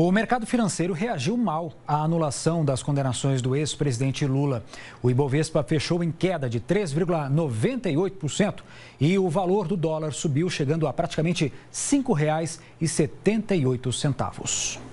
O mercado financeiro reagiu mal à anulação das condenações do ex-presidente Lula. O Ibovespa fechou em queda de 3,98% e o valor do dólar subiu, chegando a praticamente R$ 5,78.